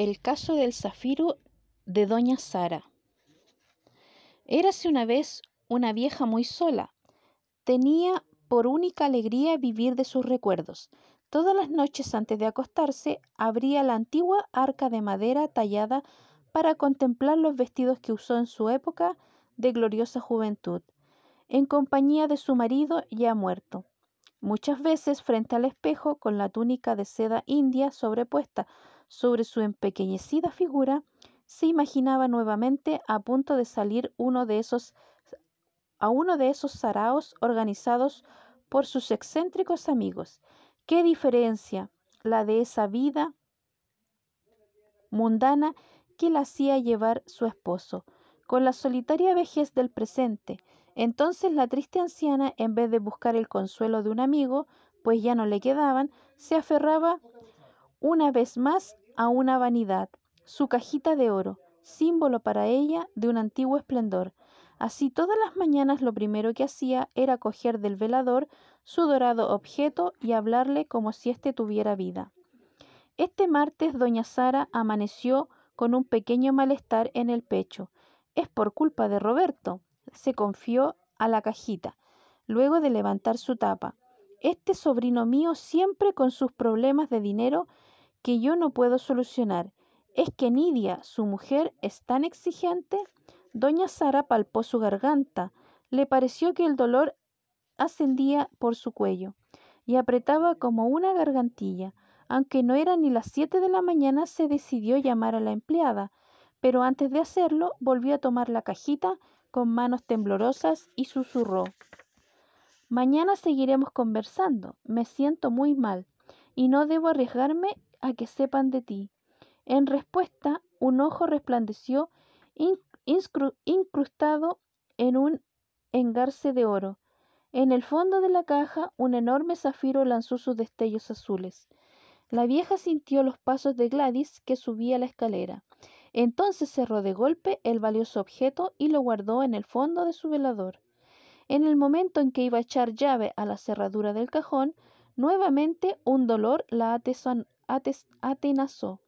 El caso del zafiro de Doña Sara. Érase una vez una vieja muy sola. Tenía por única alegría vivir de sus recuerdos. Todas las noches antes de acostarse abría la antigua arca de madera tallada para contemplar los vestidos que usó en su época de gloriosa juventud, en compañía de su marido ya muerto. Muchas veces frente al espejo con la túnica de seda india sobrepuesta, sobre su empequeñecida figura, se imaginaba nuevamente a punto de salir uno de esos a uno de esos saraos organizados por sus excéntricos amigos. ¿Qué diferencia la de esa vida mundana que la hacía llevar su esposo con la solitaria vejez del presente? Entonces la triste anciana, en vez de buscar el consuelo de un amigo, pues ya no le quedaban, se aferraba una vez más a una vanidad, su cajita de oro, símbolo para ella de un antiguo esplendor. Así todas las mañanas lo primero que hacía era coger del velador su dorado objeto y hablarle como si éste tuviera vida. Este martes doña Sara amaneció con un pequeño malestar en el pecho. Es por culpa de Roberto. Se confió a la cajita, luego de levantar su tapa. Este sobrino mío siempre con sus problemas de dinero que yo no puedo solucionar. ¿Es que Nidia, su mujer, es tan exigente? Doña Sara palpó su garganta. Le pareció que el dolor ascendía por su cuello y apretaba como una gargantilla. Aunque no era ni las siete de la mañana, se decidió llamar a la empleada, pero antes de hacerlo volvió a tomar la cajita con manos temblorosas y susurró. Mañana seguiremos conversando. Me siento muy mal y no debo arriesgarme a que sepan de ti. En respuesta, un ojo resplandeció incrustado en un engarce de oro. En el fondo de la caja, un enorme zafiro lanzó sus destellos azules. La vieja sintió los pasos de Gladys que subía la escalera. Entonces cerró de golpe el valioso objeto y lo guardó en el fondo de su velador. En el momento en que iba a echar llave a la cerradura del cajón, Nuevamente un dolor la atenazó.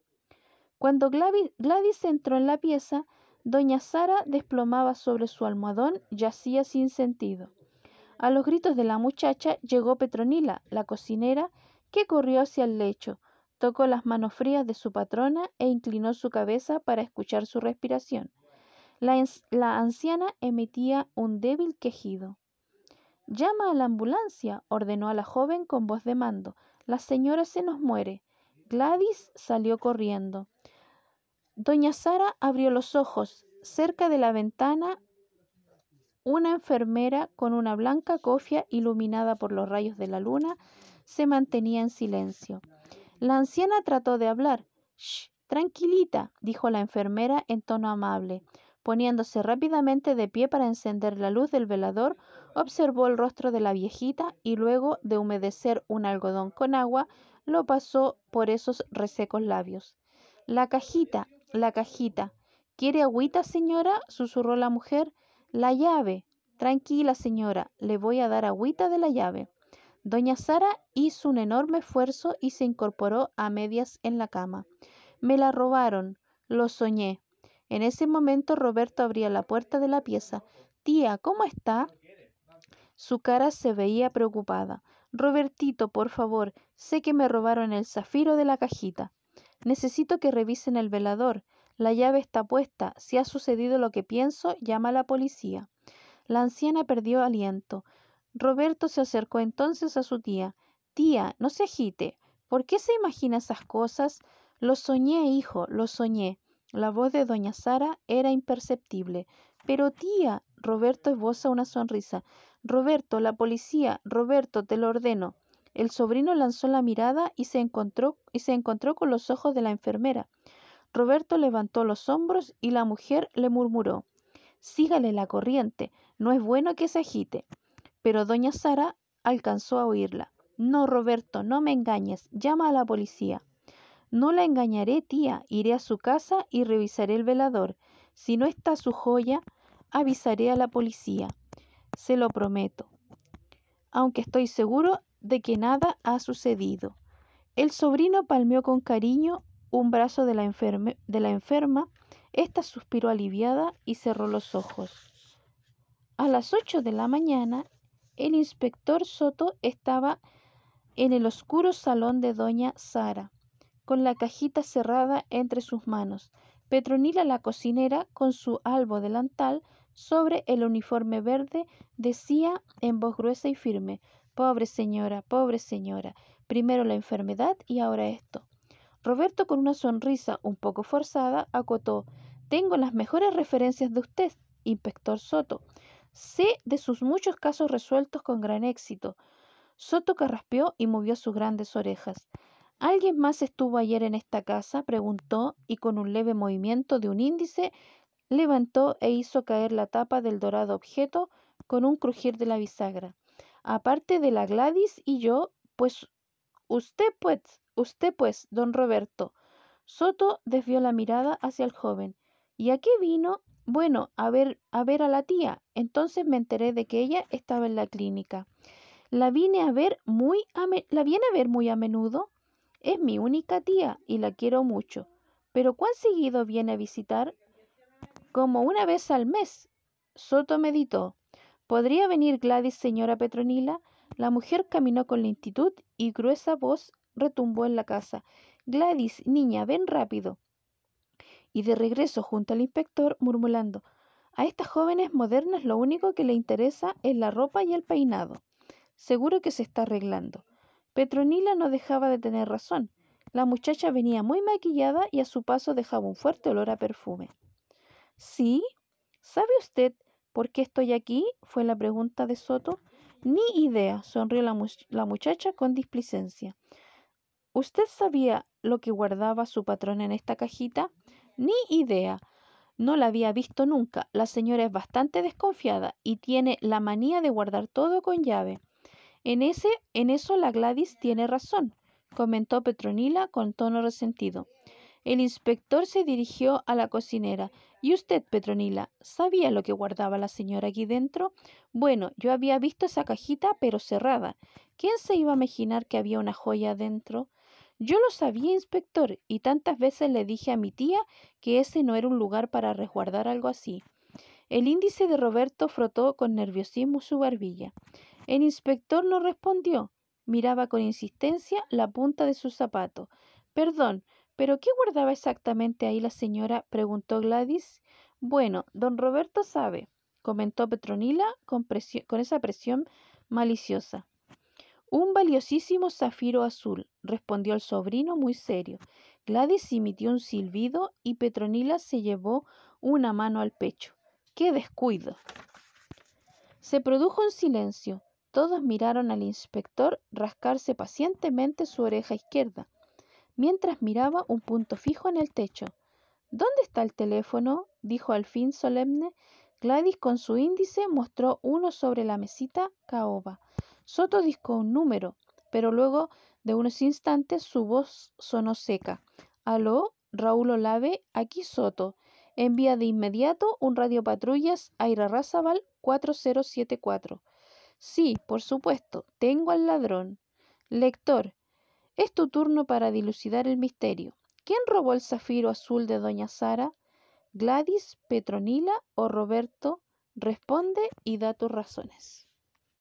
Cuando Gladys, entró en la pieza, doña Sara desplomaba sobre su almohadón, yacía sin sentido. A los gritos de la muchacha llegó Petronila, la cocinera, que corrió hacia el lecho, tocó las manos frías de su patrona e inclinó su cabeza para escuchar su respiración. la anciana emitía un débil quejido. Llama a la ambulancia, ordenó a la joven con voz de mando. La señora se nos muere. Gladys salió corriendo. Doña Sara abrió los ojos. Cerca de la ventana, una enfermera con una blanca cofia iluminada por los rayos de la luna se mantenía en silencio. La anciana trató de hablar. Shh, tranquilita, dijo la enfermera en tono amable. Poniéndose rápidamente de pie para encender la luz del velador, observó el rostro de la viejita y luego de humedecer un algodón con agua, lo pasó por esos resecos labios. La cajita, la cajita. ¿Quiere agüita, señora? susurró la mujer. La llave. Tranquila, señora, le voy a dar agüita de la llave. Doña Sara hizo un enorme esfuerzo y se incorporó a medias en la cama. Me la robaron, lo soñé. En ese momento Roberto abría la puerta de la pieza. Tía, ¿cómo está? Su cara se veía preocupada. Robertito, por favor, sé que me robaron el zafiro de la cajita. Necesito que revisen el velador. La llave está puesta. Si ha sucedido lo que pienso, llama a la policía. La anciana perdió aliento. Roberto se acercó entonces a su tía. Tía, no se agite. ¿Por qué se imagina esas cosas? Lo soñé, hijo, lo soñé. La voz de doña Sara era imperceptible. Pero tía, Roberto esboza una sonrisa. Roberto, la policía, Roberto, te lo ordeno. El sobrino lanzó la mirada y se encontró, y se encontró con los ojos de la enfermera. Roberto levantó los hombros y la mujer le murmuró Sígale la corriente, no es bueno que se agite. Pero doña Sara alcanzó a oírla. No, Roberto, no me engañes, llama a la policía. No la engañaré, tía, iré a su casa y revisaré el velador. Si no está su joya, avisaré a la policía. Se lo prometo. Aunque estoy seguro de que nada ha sucedido. El sobrino palmeó con cariño un brazo de la, de la enferma. Esta suspiró aliviada y cerró los ojos. A las ocho de la mañana, el inspector Soto estaba en el oscuro salón de doña Sara con la cajita cerrada entre sus manos. Petronila la cocinera, con su albo delantal sobre el uniforme verde, decía en voz gruesa y firme Pobre señora, pobre señora, primero la enfermedad y ahora esto. Roberto, con una sonrisa un poco forzada, acotó Tengo las mejores referencias de usted, inspector Soto. Sé de sus muchos casos resueltos con gran éxito. Soto carraspeó y movió sus grandes orejas. ¿Alguien más estuvo ayer en esta casa? preguntó y con un leve movimiento de un índice levantó e hizo caer la tapa del dorado objeto con un crujir de la bisagra. Aparte de la Gladys y yo, pues usted pues, usted pues, don Roberto. Soto desvió la mirada hacia el joven. ¿Y a qué vino? Bueno, a ver, a ver a la tía. Entonces me enteré de que ella estaba en la clínica. La vine a ver muy a la viene a ver muy a menudo. Es mi única tía y la quiero mucho. Pero ¿cuán seguido viene a visitar? Como una vez al mes. Soto meditó. ¿Podría venir Gladys, señora Petronila? La mujer caminó con lentitud y gruesa voz retumbó en la casa. Gladys, niña, ven rápido. Y de regreso junto al inspector, murmurando, a estas jóvenes modernas lo único que le interesa es la ropa y el peinado. Seguro que se está arreglando. Petronila no dejaba de tener razón. La muchacha venía muy maquillada y a su paso dejaba un fuerte olor a perfume. ¿Sí? ¿Sabe usted por qué estoy aquí? fue la pregunta de Soto. Ni idea, sonrió la, muchacha con displicencia. ¿Usted sabía lo que guardaba su patrón en esta cajita? Ni idea. No la había visto nunca. La señora es bastante desconfiada y tiene la manía de guardar todo con llave. En, ese, en eso la Gladys tiene razón, comentó Petronila con tono resentido. El inspector se dirigió a la cocinera. ¿Y usted, Petronila, sabía lo que guardaba la señora aquí dentro? Bueno, yo había visto esa cajita, pero cerrada. ¿Quién se iba a imaginar que había una joya dentro? Yo lo sabía, inspector, y tantas veces le dije a mi tía que ese no era un lugar para resguardar algo así. El índice de Roberto frotó con nerviosismo su barbilla. El inspector no respondió. Miraba con insistencia la punta de su zapato. Perdón, pero ¿qué guardaba exactamente ahí la señora? preguntó Gladys. Bueno, don Roberto sabe, comentó Petronila con, esa presión maliciosa. Un valiosísimo zafiro azul, respondió el sobrino muy serio. Gladys emitió un silbido y Petronila se llevó una mano al pecho. ¡Qué descuido! Se produjo un silencio. Todos miraron al inspector rascarse pacientemente su oreja izquierda, mientras miraba un punto fijo en el techo. ¿Dónde está el teléfono? dijo al fin solemne. Gladys con su índice mostró uno sobre la mesita caoba. Soto discó un número, pero luego de unos instantes su voz sonó seca. Aló, Raúl Olave, aquí Soto. Envía de inmediato un radio patrullas a Irarrázaval 4074. Sí, por supuesto, tengo al ladrón. Lector, es tu turno para dilucidar el misterio. ¿Quién robó el zafiro azul de doña Sara? ¿Gladys, Petronila o Roberto? Responde y da tus razones.